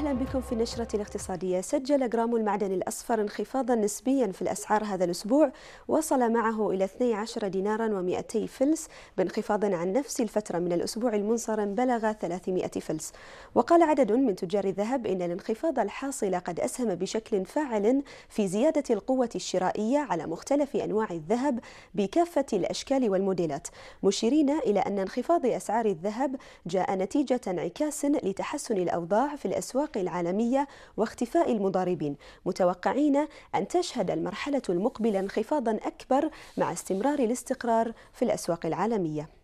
أهلا بكم في النشرة الاقتصادية سجل جرام المعدن الأصفر انخفاضا نسبيا في الأسعار هذا الأسبوع وصل معه إلى 12 دينارا و200 فلس بانخفاض عن نفس الفترة من الأسبوع المنصرم بلغ 300 فلس وقال عدد من تجار الذهب إن الانخفاض الحاصل قد أسهم بشكل فاعل في زيادة القوة الشرائية على مختلف أنواع الذهب بكافة الأشكال والموديلات مشيرين إلى أن انخفاض أسعار الذهب جاء نتيجة انعكاس لتحسن الأوضاع في الأسواق الأسواق العالمية واختفاء المضاربين متوقعين أن تشهد المرحلة المقبلة انخفاضا أكبر مع استمرار الاستقرار في الأسواق العالمية